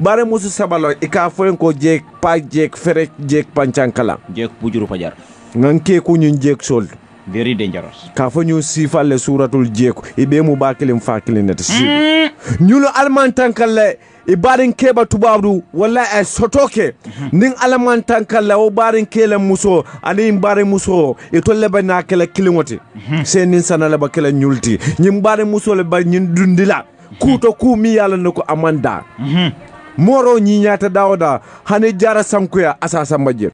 bare musu sabalo ika foren ko jek pa jek fere jek pancankala jek pujuru pajar ngan ke ku nyun jek sol very dangerous ka fo nyu sifalle suratul jeku be mu bakilin fakilin na tsi ñu mm-hmm. lu alman tankalle ibarin keba tubabdu walla e sotoke mm-hmm. nin alaman tankalla o barin kele muso ani barin muso e tolle ba na kele kilingote mm-hmm. se nin sanala ba kele ñulti ñim barin muso le ba ñin dundila kuto ku mi yalla nako amanda mm -hmm moro ñiñata dawda hane jara sankuya asasa majjer